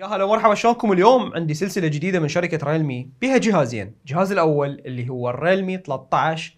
يا هلا ومرحبا شلونكم اليوم عندي سلسله جديده من شركه ريلمي بها جهازين الجهاز الاول اللي هو الريلمي 13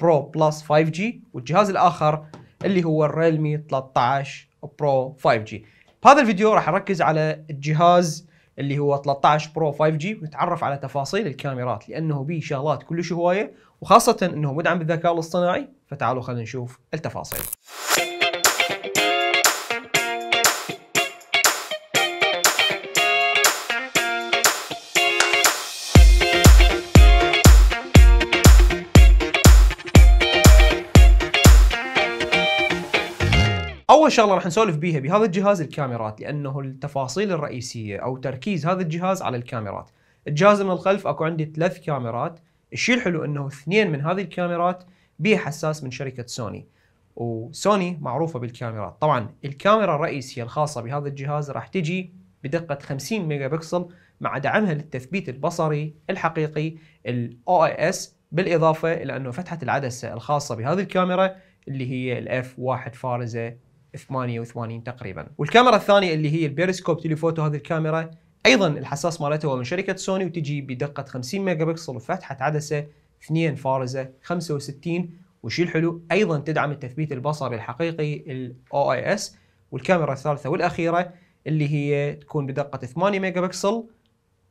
برو بلس 5 جي والجهاز الاخر اللي هو الريلمي 13 برو 5 جي بهذا الفيديو راح اركز على الجهاز اللي هو 13 برو 5 جي ونتعرف على تفاصيل الكاميرات لانه بيه شغلات كلش هوايه وخاصه انه مدعم بالذكاء الاصطناعي فتعالوا خلينا نشوف التفاصيل اول شغله راح نسولف بيها بهذا الجهاز الكاميرات لانه التفاصيل الرئيسيه او تركيز هذا الجهاز على الكاميرات الجهاز من الخلف اكو عندي ثلاث كاميرات الشيء الحلو انه اثنين من هذه الكاميرات بيها حساس من شركه سوني وسوني معروفه بالكاميرات طبعا الكاميرا الرئيسيه الخاصه بهذا الجهاز راح تجي بدقه 50 ميجا بكسل مع دعمها للتثبيت البصري الحقيقي الاو اي اس بالاضافه الى انه فتحه العدسه الخاصه بهذه الكاميرا اللي هي الاف 1 فارزه 88 تقريبا والكاميرا الثانيه اللي هي البيريسكوب تيليفوتو هذه الكاميرا ايضا الحساس مالتها هو من شركه سوني وتجي بدقه 50 ميجا بكسل وفتحه عدسه 2 فارزه 65 والشيء الحلو ايضا تدعم التثبيت البصري الحقيقي الاو اي اس والكاميرا الثالثه والاخيره اللي هي تكون بدقه 8 ميجا بكسل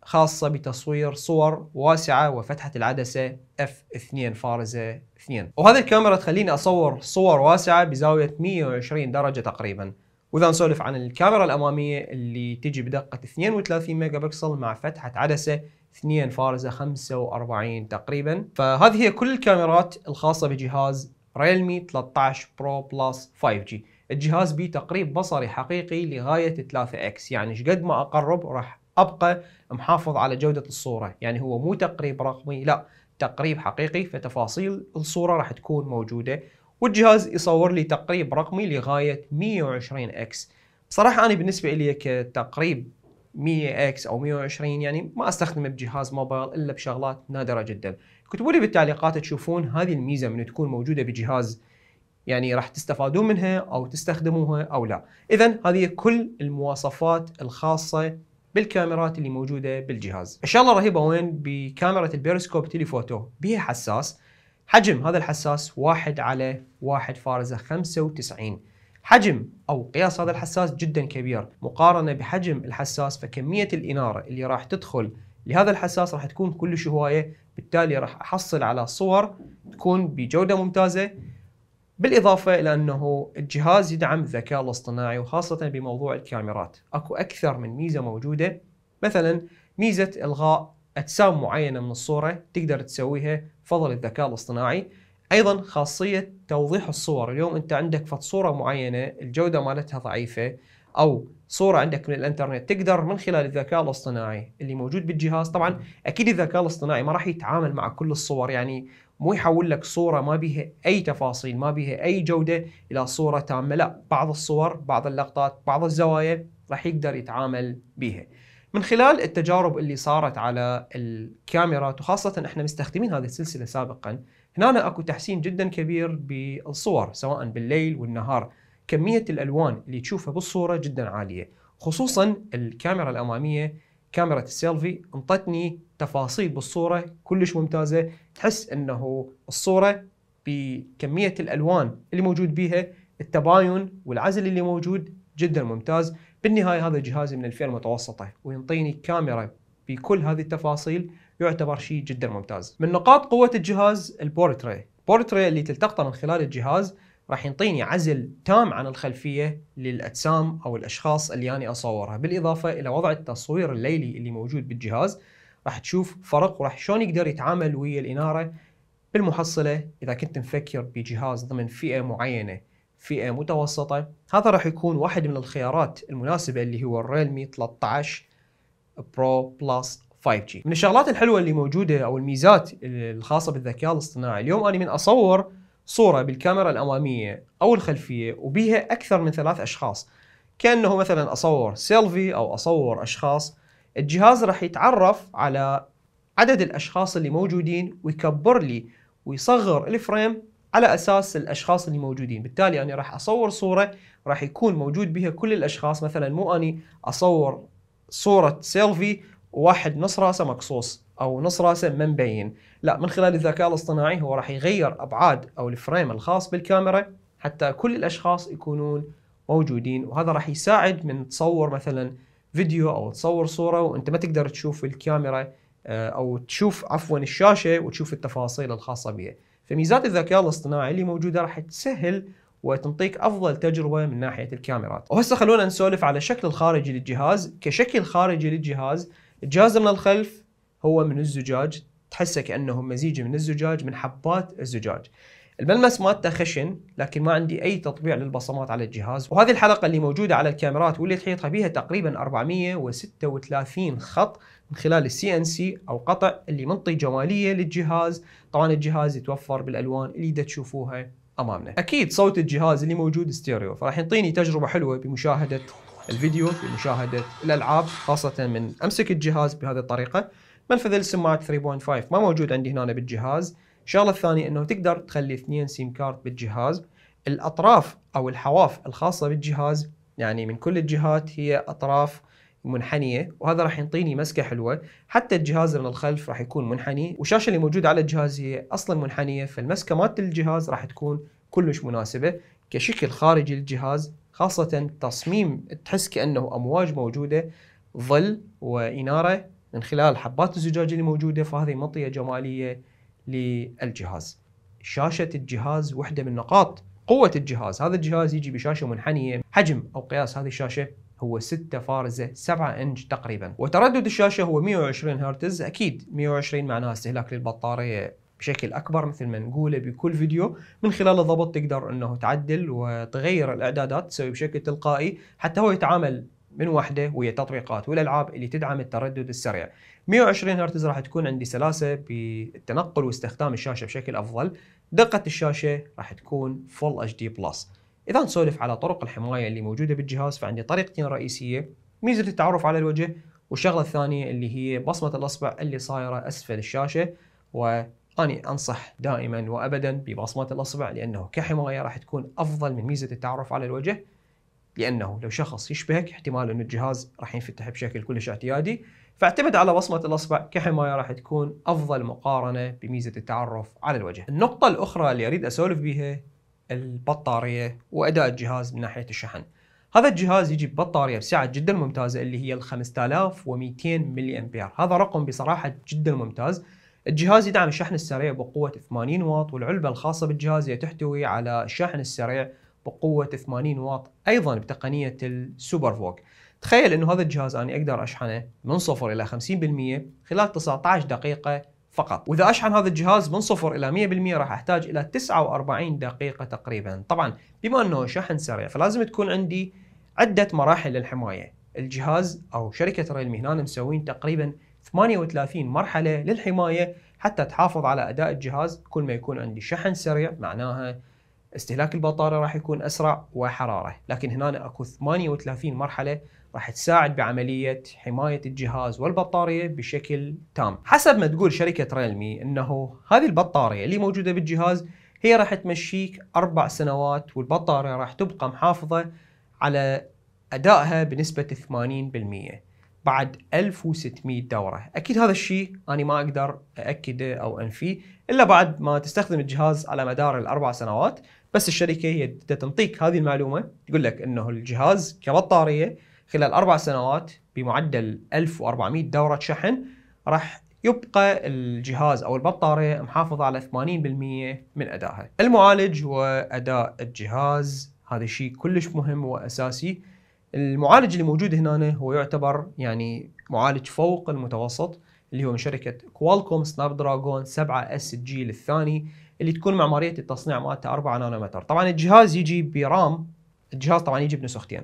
خاصة بتصوير صور واسعة وفتحة العدسة f2 فارزة 2 وهذه الكاميرا تخليني أصور صور واسعة بزاوية 120 درجة تقريبا وإذا نسولف عن الكاميرا الأمامية اللي تجي بدقة 32 ميجا بكسل مع فتحة عدسة 2 فارزة 45 تقريبا فهذه هي كل الكاميرات الخاصة بجهاز ريلمي 13 برو بلس 5G الجهاز بيه تقريب بصري حقيقي لغاية 3x يعني شقد ما أقرب راح ابقى محافظ على جوده الصوره يعني هو مو تقريب رقمي لا تقريب حقيقي فتفاصيل الصوره راح تكون موجوده والجهاز يصور لي تقريب رقمي لغايه 120 اكس بصراحه انا بالنسبه لي كتقريب 100 اكس او 120 يعني ما استخدمه بجهاز موبايل الا بشغلات نادره جدا اكتبوا لي بالتعليقات تشوفون هذه الميزه من تكون موجوده بجهاز يعني راح تستفادون منها او تستخدموها او لا اذا هذه كل المواصفات الخاصه بالكاميرات اللي موجوده بالجهاز الشغله الرهيبه وين بكاميرا البيرسكوب تليفوتو بها حساس حجم هذا الحساس 1 على 1 فارزه 95 حجم او قياس هذا الحساس جدا كبير مقارنه بحجم الحساس فكميه الاناره اللي راح تدخل لهذا الحساس راح تكون كلش هوايه بالتالي راح احصل على صور تكون بجوده ممتازه بالإضافة إلى أنه الجهاز يدعم الذكاء الاصطناعي وخاصة بموضوع الكاميرات أكو أكثر من ميزة موجودة مثلا ميزة إلغاء أجسام معينة من الصورة تقدر تسويها فضل الذكاء الاصطناعي أيضا خاصية توضيح الصور اليوم أنت عندك فت صورة معينة الجودة مالتها ضعيفة أو صورة عندك من الانترنت تقدر من خلال الذكاء الاصطناعي اللي موجود بالجهاز طبعا أكيد الذكاء الاصطناعي ما راح يتعامل مع كل الصور يعني مو يحول لك صورة ما بها أي تفاصيل ما بها أي جودة إلى صورة تامة لا بعض الصور بعض اللقطات بعض الزوايا راح يقدر يتعامل بها من خلال التجارب اللي صارت على الكاميرات وخاصة احنا مستخدمين هذه السلسلة سابقا هنا اكو تحسين جدا كبير بالصور سواء بالليل والنهار كمية الألوان اللي تشوفها بالصورة جدا عالية خصوصا الكاميرا الأمامية كاميرا السيلفي انطتني تفاصيل بالصوره كلش ممتازه تحس انه الصوره بكميه الالوان اللي موجود بيها التباين والعزل اللي موجود جدا ممتاز بالنهايه هذا جهازي من الفئه المتوسطه وينطيني كاميرا بكل هذه التفاصيل يعتبر شيء جدا ممتاز من نقاط قوه الجهاز البورتري البورتري اللي تلتقطه من خلال الجهاز راح ينطيني عزل تام عن الخلفيه للاجسام او الاشخاص اللي انا اصورها بالاضافه الى وضع التصوير الليلي اللي موجود بالجهاز راح تشوف فرق وراح شلون يقدر يتعامل ويا الاناره بالمحصله اذا كنت مفكر بجهاز ضمن فئه معينه فئه متوسطه هذا راح يكون واحد من الخيارات المناسبه اللي هو الريلمي 13 برو بلس 5G من الشغلات الحلوه اللي موجوده او الميزات الخاصه بالذكاء الاصطناعي اليوم انا من اصور صورة بالكاميرا الأمامية أو الخلفية وبيها أكثر من ثلاث أشخاص كأنه مثلا أصور سيلفي أو أصور أشخاص الجهاز راح يتعرف على عدد الأشخاص اللي موجودين ويكبر لي ويصغر الفريم على أساس الأشخاص اللي موجودين بالتالي أنا راح أصور صورة راح يكون موجود بها كل الأشخاص مثلا مو أني أصور صورة سيلفي وواحد نص راسه مقصوص او نص راسه ما مبين لا من خلال الذكاء الاصطناعي هو راح يغير ابعاد او الفريم الخاص بالكاميرا حتى كل الاشخاص يكونون موجودين وهذا راح يساعد من تصور مثلا فيديو او تصور صوره وانت ما تقدر تشوف الكاميرا آه، او تشوف عفوا الشاشه وتشوف التفاصيل الخاصه بها فميزات الذكاء الاصطناعي اللي موجوده راح تسهل وتنطيك افضل تجربه من ناحيه الكاميرات. وهسه خلونا نسولف على الشكل الخارجي للجهاز، كشكل خارجي للجهاز الجهاز من الخلف هو من الزجاج تحسه كانه مزيج من الزجاج من حبات الزجاج الملمس مالته خشن لكن ما عندي اي تطبيع للبصمات على الجهاز وهذه الحلقه اللي موجوده على الكاميرات واللي تحيطها بها تقريبا 436 خط من خلال السي ان سي او قطع اللي منطي جماليه للجهاز طبعا الجهاز يتوفر بالالوان اللي دا تشوفوها امامنا اكيد صوت الجهاز اللي موجود ستيريو فراح يعطيني تجربه حلوه بمشاهده الفيديو بمشاهده الالعاب خاصه من امسك الجهاز بهذه الطريقه منفذ السماعات 3.5 ما موجود عندي هنا بالجهاز الشغله الثانيه انه تقدر تخلي اثنين سيم كارت بالجهاز الاطراف او الحواف الخاصه بالجهاز يعني من كل الجهات هي اطراف منحنيه وهذا راح يعطيني مسكه حلوه حتى الجهاز من الخلف راح يكون منحني والشاشه اللي موجوده على الجهاز هي اصلا منحنيه فالمسكه مالت الجهاز راح تكون كلش مناسبه كشكل خارجي للجهاز خاصه تصميم تحس كانه امواج موجوده ظل واناره من خلال الحبات الزجاجيه اللي موجوده فهذه مطيه جماليه للجهاز. شاشه الجهاز وحده من نقاط قوه الجهاز، هذا الجهاز يجي بشاشه منحنيه، حجم او قياس هذه الشاشه هو 6 فارزه 7 انش تقريبا، وتردد الشاشه هو 120 هرتز اكيد 120 معناها استهلاك للبطاريه بشكل اكبر مثل ما نقوله بكل فيديو من خلال الضبط تقدر انه تعدل وتغير الاعدادات تسوي بشكل تلقائي حتى هو يتعامل من وحده ويا تطبيقات والالعاب اللي تدعم التردد السريع 120 هرتز راح تكون عندي سلاسه بالتنقل واستخدام الشاشه بشكل افضل دقه الشاشه راح تكون فول اتش دي بلس اذا نسولف على طرق الحمايه اللي موجوده بالجهاز فعندي طريقتين رئيسيه ميزه التعرف على الوجه والشغله الثانيه اللي هي بصمه الاصبع اللي صايره اسفل الشاشه و أنا أنصح دائما وأبدا ببصمة الأصبع لأنه كحماية راح تكون أفضل من ميزة التعرف على الوجه لانه لو شخص يشبهك احتمال انه الجهاز راح ينفتح بشكل كلش اعتيادي فاعتمد على بصمه الاصبع كحمايه راح تكون افضل مقارنه بميزه التعرف على الوجه. النقطه الاخرى اللي اريد اسولف بيها البطاريه واداء الجهاز من ناحيه الشحن. هذا الجهاز يجي ببطاريه بسعه جدا ممتازه اللي هي ال 5200 ملي امبير، هذا رقم بصراحه جدا ممتاز. الجهاز يدعم الشحن السريع بقوه 80 واط والعلبه الخاصه بالجهاز هي تحتوي على الشحن السريع بقوه 80 واط ايضا بتقنيه السوبر فوك تخيل انه هذا الجهاز انا اقدر اشحنه من صفر الى 50% خلال 19 دقيقه فقط واذا اشحن هذا الجهاز من صفر الى 100% راح احتاج الى 49 دقيقه تقريبا طبعا بما انه شحن سريع فلازم تكون عندي عده مراحل للحمايه الجهاز او شركه ريلمي هنا مسوين تقريبا 38 مرحله للحمايه حتى تحافظ على اداء الجهاز كل ما يكون عندي شحن سريع معناها استهلاك البطارية راح يكون أسرع وحرارة لكن هنا أكو 38 مرحلة راح تساعد بعملية حماية الجهاز والبطارية بشكل تام حسب ما تقول شركة ريلمي أنه هذه البطارية اللي موجودة بالجهاز هي راح تمشيك أربع سنوات والبطارية راح تبقى محافظة على أدائها بنسبة 80% بعد 1600 دورة أكيد هذا الشيء أنا ما أقدر أأكده أو أنفيه إلا بعد ما تستخدم الجهاز على مدار الأربع سنوات بس الشركه هي تنطيك هذه المعلومه تقول لك انه الجهاز كبطاريه خلال اربع سنوات بمعدل 1400 دوره شحن راح يبقى الجهاز او البطاريه محافظه على 80% من ادائها. المعالج واداء الجهاز هذا شيء كلش مهم واساسي. المعالج اللي موجود هنا هو يعتبر يعني معالج فوق المتوسط اللي هو من شركه كوالكوم سناب دراجون 7 اس الجيل الثاني اللي تكون معماريه التصنيع مالتها 4 نانومتر طبعا الجهاز يجي برام الجهاز طبعا يجي بنسختين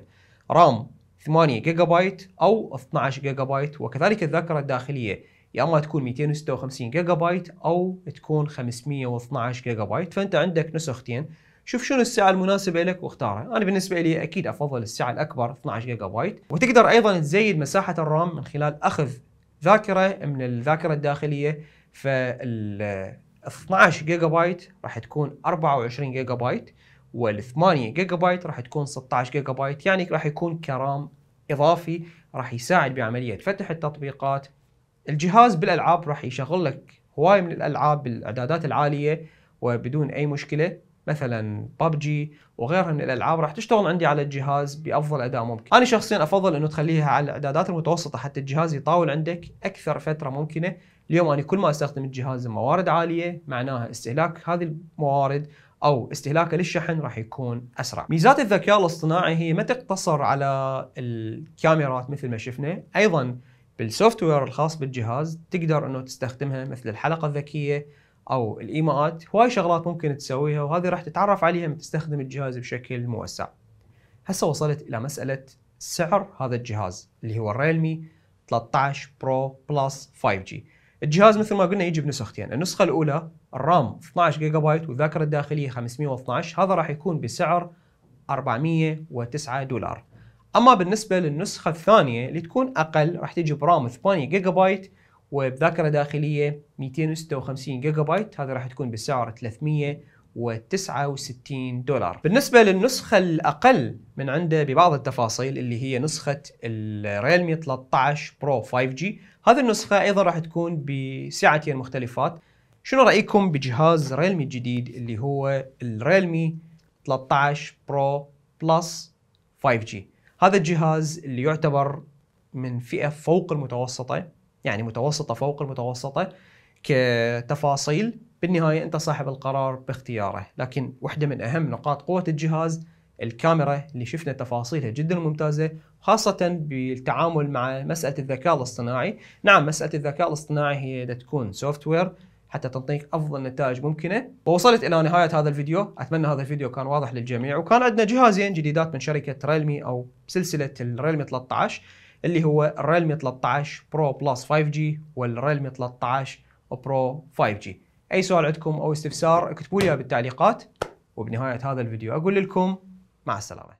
رام 8 جيجا بايت او 12 جيجا بايت وكذلك الذاكره الداخليه يا اما تكون 256 جيجا بايت او تكون 512 جيجا بايت فانت عندك نسختين شوف شنو السعه المناسبه لك واختارها انا بالنسبه لي اكيد افضل السعه الاكبر 12 جيجا بايت وتقدر ايضا تزيد مساحه الرام من خلال اخذ ذاكره من الذاكره الداخليه فال 12 جيجا بايت راح تكون 24 جيجا بايت وال8 جيجا بايت راح تكون 16 جيجا بايت يعني راح يكون كرام اضافي راح يساعد بعمليه فتح التطبيقات الجهاز بالالعاب راح يشغل لك هواي من الالعاب بالاعدادات العاليه وبدون اي مشكله مثلا ببجي وغيرها من الالعاب راح تشتغل عندي على الجهاز بافضل اداء ممكن. انا شخصيا افضل انه تخليها على الاعدادات المتوسطه حتى الجهاز يطاول عندك اكثر فتره ممكنه. اليوم انا كل ما استخدم الجهاز موارد عاليه معناها استهلاك هذه الموارد او استهلاكه للشحن راح يكون اسرع. ميزات الذكاء الاصطناعي هي ما تقتصر على الكاميرات مثل ما شفنا، ايضا بالسوفت وير الخاص بالجهاز تقدر انه تستخدمها مثل الحلقه الذكيه او الايماءات هواي شغلات ممكن تسويها وهذه راح تتعرف عليها من تستخدم الجهاز بشكل موسع هسه وصلت الى مساله سعر هذا الجهاز اللي هو الريلمي 13 برو بلس 5G الجهاز مثل ما قلنا يجي بنسختين النسخه الاولى الرام 12 جيجا بايت والذاكره الداخليه 512 هذا راح يكون بسعر 409 دولار اما بالنسبه للنسخه الثانيه اللي تكون اقل راح تجي برام 8 جيجا بايت وبذاكره داخليه 256 جيجا بايت هذا راح تكون بسعر 369 دولار بالنسبه للنسخه الاقل من عنده ببعض التفاصيل اللي هي نسخه الريلمي 13 برو 5G هذه النسخه ايضا راح تكون بسعتين مختلفات شنو رايكم بجهاز ريلمي الجديد اللي هو الريلمي 13 برو بلس 5G هذا الجهاز اللي يعتبر من فئه فوق المتوسطه يعني متوسطه فوق المتوسطه كتفاصيل بالنهايه انت صاحب القرار باختياره لكن واحده من اهم نقاط قوه الجهاز الكاميرا اللي شفنا تفاصيلها جدا ممتازه خاصه بالتعامل مع مساله الذكاء الاصطناعي نعم مساله الذكاء الاصطناعي هي تكون سوفت وير حتى تعطيك افضل نتائج ممكنه ووصلت الى نهايه هذا الفيديو اتمنى هذا الفيديو كان واضح للجميع وكان عندنا جهازين جديدات من شركه ريلمي او سلسله الريلمي 13 اللي هو الريلمي 13 برو بلس 5 g والريلمي 13 برو 5 g اي سؤال عندكم او استفسار اكتبوا لي بالتعليقات وبنهايه هذا الفيديو اقول لكم مع السلامه